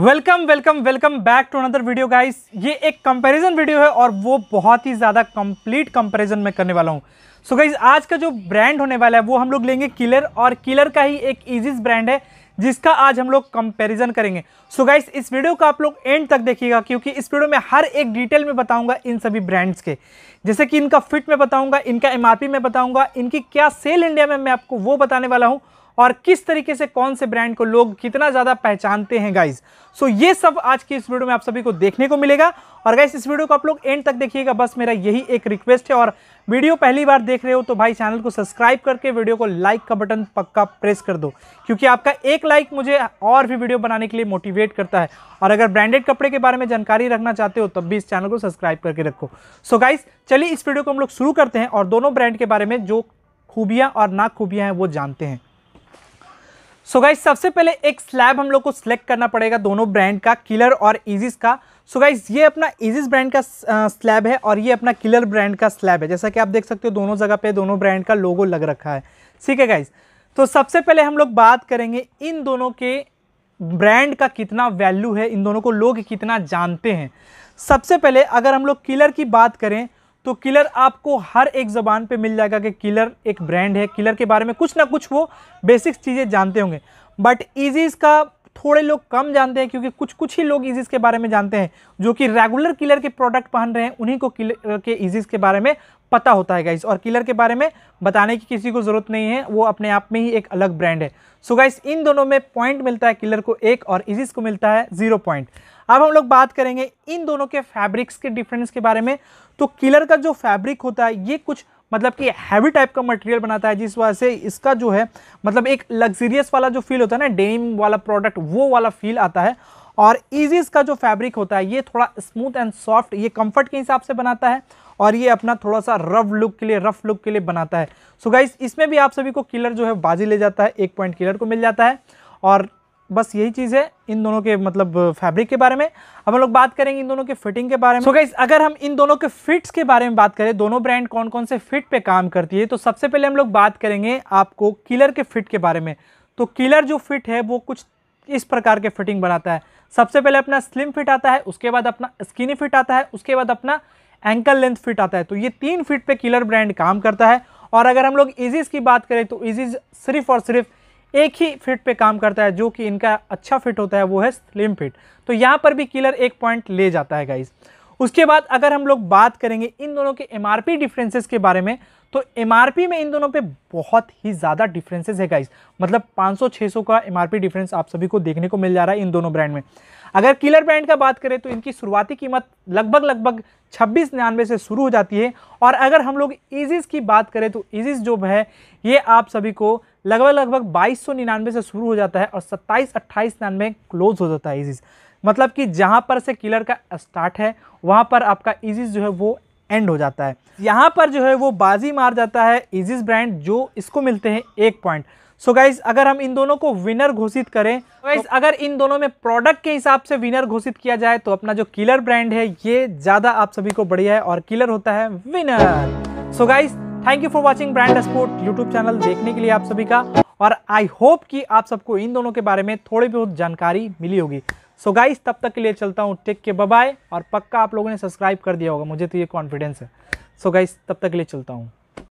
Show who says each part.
Speaker 1: welcome welcome welcome back to another video guys ये एक comparison video है और वो बहुत ही ज़्यादा कंप्लीट कंपैरिजन मैं करने वाला हूँ सो गाइज आज का जो ब्रांड होने वाला है वो हम लोग लेंगे किलर और किलर का ही एक ईजिस ब्रांड है जिसका आज हम लोग कंपैरिजन करेंगे सो so गाइस इस वीडियो का आप लोग एंड तक देखिएगा क्योंकि इस वीडियो में हर एक डिटेल में बताऊंगा इन सभी ब्रांड्स के जैसे कि इनका फिट में बताऊंगा इनका एमआरपी में बताऊंगा इनकी क्या सेल इंडिया में मैं आपको वो बताने वाला हूँ और किस तरीके से कौन से ब्रांड को लोग कितना ज़्यादा पहचानते हैं गाइज सो ये सब आज की इस वीडियो में आप सभी को देखने को मिलेगा और गाइज इस वीडियो को आप लोग एंड तक देखिएगा बस मेरा यही एक रिक्वेस्ट है और वीडियो पहली बार देख रहे हो तो भाई चैनल को सब्सक्राइब करके वीडियो को लाइक का बटन पक्का प्रेस कर दो क्योंकि आपका एक लाइक मुझे और भी वीडियो बनाने के लिए मोटिवेट करता है और अगर ब्रांडेड कपड़े के बारे में जानकारी रखना चाहते हो तब भी इस चैनल को सब्सक्राइब करके रखो सो गाइज चलिए इस वीडियो को हम लोग शुरू करते हैं और दोनों ब्रांड के बारे में जो खूबियाँ और ना खूबियाँ हैं वो जानते हैं सो गाइज सबसे पहले एक स्लैब हम लोग को सिलेक्ट करना पड़ेगा दोनों ब्रांड का किलर और इजिस का सो so गाइज ये अपना इजिस ब्रांड का स्लैब है और ये अपना किलर ब्रांड का स्लैब है जैसा कि आप देख सकते हो दोनों जगह पे दोनों ब्रांड का लोगो लग रखा है ठीक है गाइज तो सबसे पहले हम लोग बात करेंगे इन दोनों के ब्रांड का कितना वैल्यू है इन दोनों को लोग कितना जानते हैं सबसे पहले अगर हम लोग किलर की बात करें तो किलर आपको हर एक ज़बान पे मिल जाएगा कि किलर एक ब्रांड है किलर के बारे में कुछ ना कुछ वो बेसिक्स चीज़ें जानते होंगे बट ईजीज़ का थोड़े लोग कम जानते हैं क्योंकि कुछ कुछ ही लोग ईजीज़ के बारे में जानते हैं जो कि रेगुलर किलर के प्रोडक्ट पहन रहे हैं उन्हीं को किलर के ईजीज़ के बारे में पता होता है गाइस और किलर के बारे में बताने की किसी को ज़रूरत नहीं है वो अपने आप में ही एक अलग ब्रांड है सो so गाइस इन दोनों में पॉइंट मिलता है किलर को एक और इजिस को मिलता है ज़ीरो पॉइंट अब हम लोग बात करेंगे इन दोनों के फैब्रिक्स के डिफरेंस के बारे में तो किलर का जो फैब्रिक होता है ये कुछ मतलब कि हैवी टाइप का मटेरियल बनाता है जिस वजह से इसका जो है मतलब एक लग्जरियस वाला जो फील होता है ना डेनिम वाला प्रोडक्ट वो वाला फील आता है और ईजीज का जो फैब्रिक होता है ये थोड़ा स्मूथ एंड सॉफ्ट ये कंफर्ट के हिसाब से बनाता है और ये अपना थोड़ा सा रफ लुक के लिए रफ लुक के लिए बनाता है सो so गाइज इसमें भी आप सभी को किलर जो है बाजी ले जाता है एक पॉइंट किलर को मिल जाता है और बस यही चीज़ है इन दोनों के मतलब फैब्रिक के बारे में अब हम लोग बात करेंगे इन दोनों के फिटिंग के बारे में सो so गाइज अगर हम इन दोनों के फिट्स के बारे में बात करें दोनों ब्रांड कौन कौन से फिट पे काम करती है तो सबसे पहले हम लोग बात करेंगे आपको किलर के फिट के बारे में तो किलर जो फिट है वो कुछ इस प्रकार के फिटिंग बनाता है सबसे पहले अपना स्लिम फिट आता है उसके बाद अपना स्किनी फिट आता है उसके बाद अपना एंकल लेंथ फिट आता है तो ये तीन फिट पे किलर ब्रांड काम करता है और अगर हम लोग इजीज की बात करें तो इजीज सिर्फ और सिर्फ एक ही फिट पे काम करता है जो कि इनका अच्छा फिट होता है वो है स्लिम फिट तो यहाँ पर भी किलर एक पॉइंट ले जाता है गाइज उसके बाद अगर हम लोग बात करेंगे इन दोनों के एम डिफरेंसेस के बारे में तो एम में इन दोनों पे बहुत ही ज़्यादा डिफरेंसेस है गाइज मतलब 500-600 का एम डिफरेंस आप सभी को देखने को मिल जा रहा है इन दोनों ब्रांड में अगर किलर ब्रांड का बात करें तो इनकी शुरुआती कीमत लगभग लगभग छब्बीस निन्यानवे से शुरू हो जाती है और अगर हम लोग ईजिस की बात करें तो ईजिस जो है ये आप सभी को लगभग लगभग बाईस सौ निन्यानवे से शुरू हो जाता है और सत्ताईस अट्ठाईस निन्यानवे क्लोज हो जाता है ईजिस मतलब कि जहाँ पर से किलर का स्टार्ट है वहाँ पर आपका ईजिस जो है वो एंड हो जाता है यहाँ पर जो है वो बाजी मार जाता है इजिस ब्रांड जो इसको मिलते हैं एक पॉइंट सो so गाइज अगर हम इन दोनों को विनर घोषित करें गाइज तो, तो अगर इन दोनों में प्रोडक्ट के हिसाब से विनर घोषित किया जाए तो अपना जो किलर ब्रांड है ये ज़्यादा आप सभी को बढ़िया है और किलर होता है winner so guys thank you for watching brand sport YouTube channel देखने के लिए आप सभी का और आई होप कि आप सबको इन दोनों के बारे में थोड़ी बहुत जानकारी मिली होगी सो गाइस तब तक के लिए चलता हूँ टेक के बाय और पक्का आप लोगों ने सब्सक्राइब कर दिया होगा मुझे तो ये कॉन्फिडेंस है सो so गाइस तब तक के लिए चलता हूँ